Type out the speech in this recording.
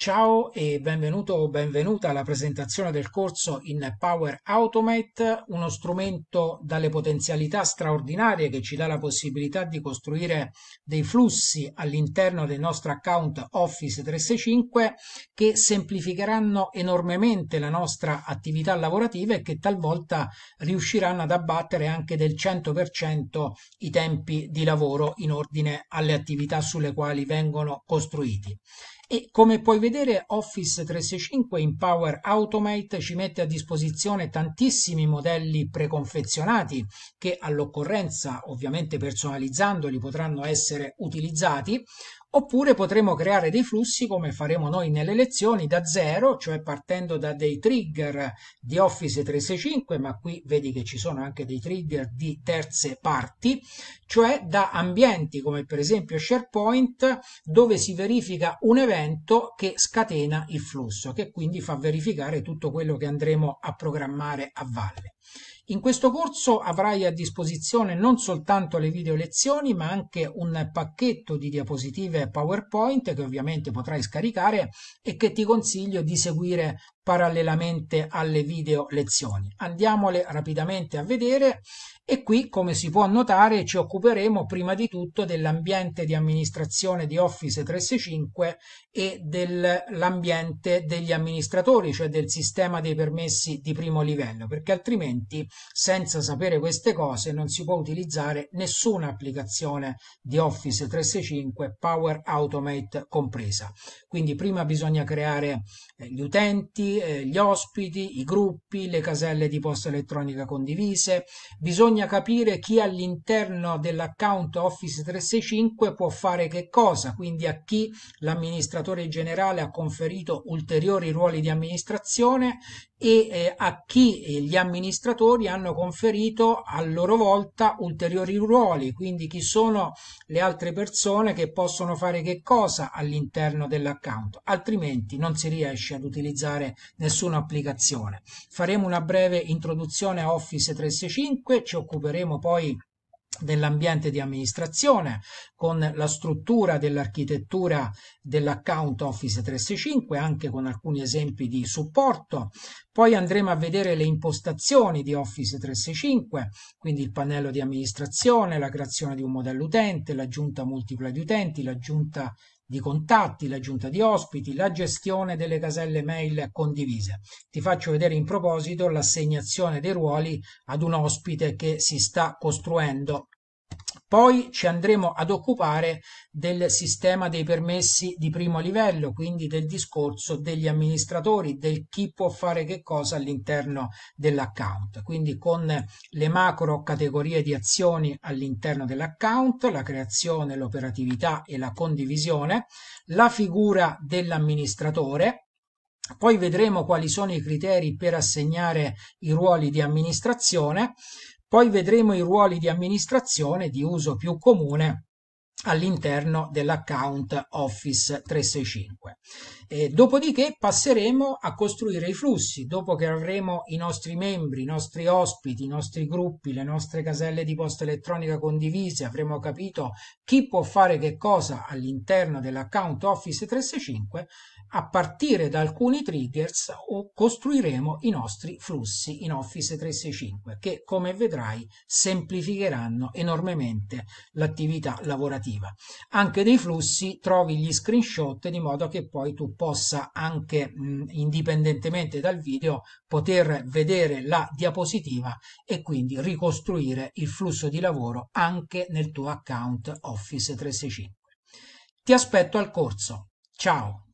Ciao e benvenuto o benvenuta alla presentazione del corso in Power Automate, uno strumento dalle potenzialità straordinarie che ci dà la possibilità di costruire dei flussi all'interno del nostro account Office 365 che semplificheranno enormemente la nostra attività lavorativa e che talvolta riusciranno ad abbattere anche del 100% i tempi di lavoro in ordine alle attività sulle quali vengono costruiti e come puoi vedere Office 365 in Power Automate ci mette a disposizione tantissimi modelli preconfezionati che all'occorrenza ovviamente personalizzandoli potranno essere utilizzati Oppure potremo creare dei flussi come faremo noi nelle lezioni da zero, cioè partendo da dei trigger di Office 365, ma qui vedi che ci sono anche dei trigger di terze parti, cioè da ambienti come per esempio SharePoint dove si verifica un evento che scatena il flusso, che quindi fa verificare tutto quello che andremo a programmare a valle. In questo corso avrai a disposizione non soltanto le video lezioni, ma anche un pacchetto di diapositive PowerPoint che ovviamente potrai scaricare e che ti consiglio di seguire parallelamente alle video lezioni. Andiamole rapidamente a vedere e qui, come si può notare, ci occuperemo prima di tutto dell'ambiente di amministrazione di Office 365 e dell'ambiente degli amministratori, cioè del sistema dei permessi di primo livello, perché altrimenti senza sapere queste cose non si può utilizzare nessuna applicazione di Office 365 Power Automate compresa. Quindi prima bisogna creare eh, gli utenti, eh, gli ospiti, i gruppi, le caselle di posta elettronica condivise. Bisogna capire chi all'interno dell'account Office 365 può fare che cosa, quindi a chi l'amministratore generale ha conferito ulteriori ruoli di amministrazione e eh, a chi eh, gli amministratori hanno conferito a loro volta ulteriori ruoli, quindi chi sono le altre persone che possono fare che cosa all'interno dell'account, altrimenti non si riesce ad utilizzare nessuna applicazione. Faremo una breve introduzione a Office 365, ci occuperemo poi dell'ambiente di amministrazione, con la struttura dell'architettura dell'account Office 365, anche con alcuni esempi di supporto. Poi andremo a vedere le impostazioni di Office 365, quindi il pannello di amministrazione, la creazione di un modello utente, l'aggiunta multipla di utenti, l'aggiunta di contatti, l'aggiunta di ospiti, la gestione delle caselle mail condivise. Ti faccio vedere in proposito l'assegnazione dei ruoli ad un ospite che si sta costruendo poi ci andremo ad occupare del sistema dei permessi di primo livello, quindi del discorso degli amministratori, del chi può fare che cosa all'interno dell'account. Quindi con le macro categorie di azioni all'interno dell'account, la creazione, l'operatività e la condivisione, la figura dell'amministratore, poi vedremo quali sono i criteri per assegnare i ruoli di amministrazione, poi vedremo i ruoli di amministrazione di uso più comune all'interno dell'account Office 365. Eh, dopodiché passeremo a costruire i flussi, dopo che avremo i nostri membri, i nostri ospiti, i nostri gruppi, le nostre caselle di posta elettronica condivise, avremo capito chi può fare che cosa all'interno dell'account Office 365, a partire da alcuni triggers costruiremo i nostri flussi in Office 365 che come vedrai semplificheranno enormemente l'attività lavorativa. Anche dei flussi trovi gli screenshot di modo che poi tu possa anche mh, indipendentemente dal video poter vedere la diapositiva e quindi ricostruire il flusso di lavoro anche nel tuo account Office 365. Ti aspetto al corso. Ciao!